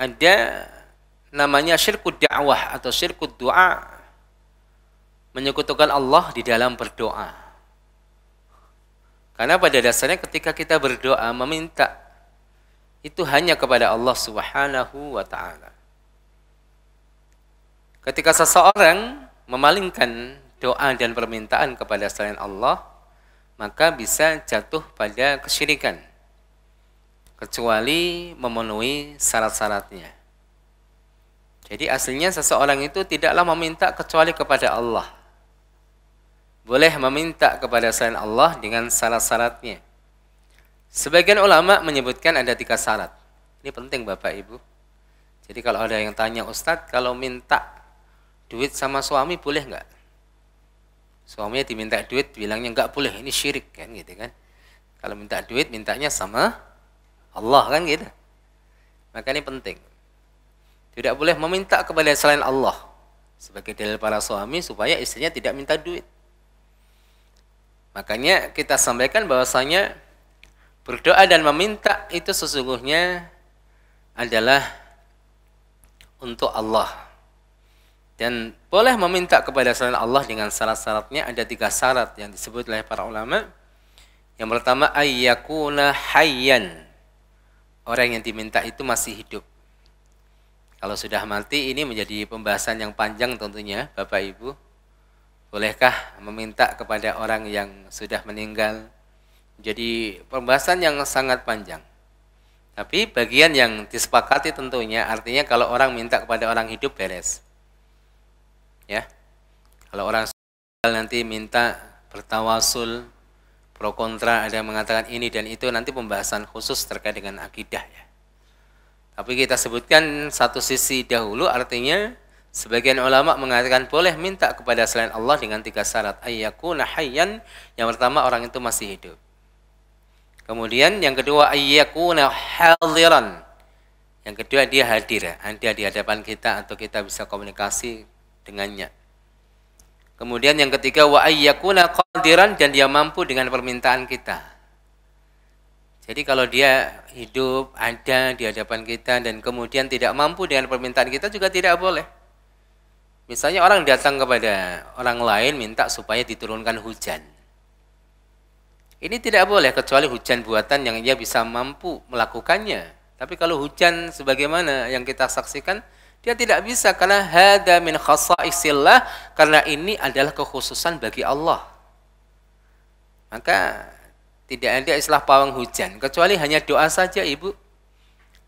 ada namanya syirkud da'wah atau syirkud doa menyekutukan Allah di dalam berdoa karena pada dasarnya ketika kita berdoa meminta itu hanya kepada Allah Subhanahu wa taala ketika seseorang memalingkan doa dan permintaan kepada selain Allah maka bisa jatuh pada kesyirikan kecuali memenuhi syarat-syaratnya. Jadi aslinya seseorang itu tidaklah meminta kecuali kepada Allah. Boleh meminta kepada selain Allah dengan syarat-syaratnya. Sebagian ulama menyebutkan ada tiga syarat. Ini penting Bapak Ibu. Jadi kalau ada yang tanya Ustadz, kalau minta duit sama suami boleh nggak? Suaminya diminta duit bilangnya nggak boleh, ini syirik kan gitu kan. Kalau minta duit mintanya sama Allah kan gitu. Maka ini penting. Tidak boleh meminta kepada selain Allah sebagai dalil para suami supaya istrinya tidak minta duit. Makanya kita sampaikan bahwasanya berdoa dan meminta itu sesungguhnya adalah untuk Allah. Dan boleh meminta kepada selain Allah dengan syarat-syaratnya ada tiga syarat yang disebut oleh para ulama. Yang pertama ayyakuna hayyan orang yang diminta itu masih hidup. Kalau sudah mati ini menjadi pembahasan yang panjang tentunya Bapak Ibu. Bolehkah meminta kepada orang yang sudah meninggal? Jadi pembahasan yang sangat panjang. Tapi bagian yang disepakati tentunya artinya kalau orang minta kepada orang hidup beres. Ya. Kalau orang nanti minta bertawasul pro kontra ada yang mengatakan ini dan itu nanti pembahasan khusus terkait dengan akidah ya tapi kita sebutkan satu sisi dahulu artinya Sebagian ulama mengatakan boleh minta kepada selain Allah dengan tiga syarat. Ayyakuna hayyan, yang pertama orang itu masih hidup. Kemudian yang kedua ayyakuna hadiran. Yang kedua dia hadir, ya, ada di hadapan kita atau kita bisa komunikasi dengannya. Kemudian yang ketiga wa ayyakuna qadiran dan dia mampu dengan permintaan kita. Jadi kalau dia hidup ada di hadapan kita dan kemudian tidak mampu dengan permintaan kita juga tidak boleh. Misalnya orang datang kepada orang lain minta supaya diturunkan hujan. Ini tidak boleh kecuali hujan buatan yang ia bisa mampu melakukannya. Tapi kalau hujan sebagaimana yang kita saksikan dia tidak bisa karena hada min khasaisillah karena ini adalah kekhususan bagi Allah. Maka tidak ada istilah pawang hujan kecuali hanya doa saja Ibu.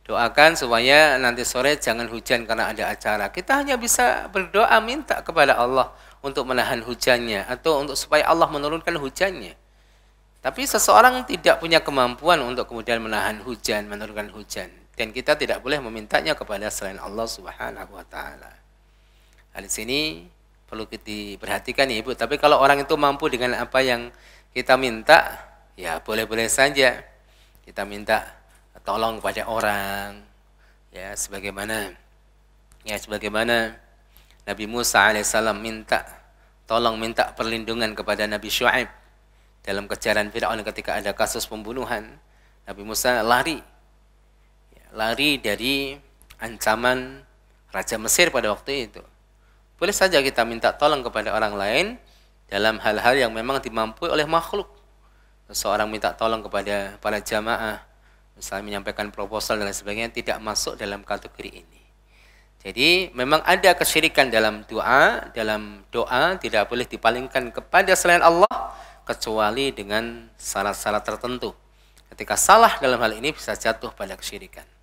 Doakan supaya nanti sore jangan hujan karena ada acara. Kita hanya bisa berdoa minta kepada Allah untuk menahan hujannya atau untuk supaya Allah menurunkan hujannya. Tapi seseorang tidak punya kemampuan untuk kemudian menahan hujan, menurunkan hujan dan kita tidak boleh memintanya kepada selain Allah Subhanahu wa taala. Hal sini perlu diperhatikan ya Ibu, tapi kalau orang itu mampu dengan apa yang kita minta, ya boleh-boleh saja kita minta tolong kepada orang ya sebagaimana ya sebagaimana Nabi Musa alaihissalam minta tolong minta perlindungan kepada Nabi Shu'aib dalam kejaran Fir'aun ketika ada kasus pembunuhan Nabi Musa lari lari dari ancaman Raja Mesir pada waktu itu. Boleh saja kita minta tolong kepada orang lain dalam hal-hal yang memang dimampu oleh makhluk. Seorang minta tolong kepada para jamaah, misalnya menyampaikan proposal dan lain sebagainya, tidak masuk dalam kategori ini. Jadi memang ada kesyirikan dalam doa, dalam doa tidak boleh dipalingkan kepada selain Allah kecuali dengan syarat-syarat tertentu. Ketika salah dalam hal ini bisa jatuh pada kesyirikan.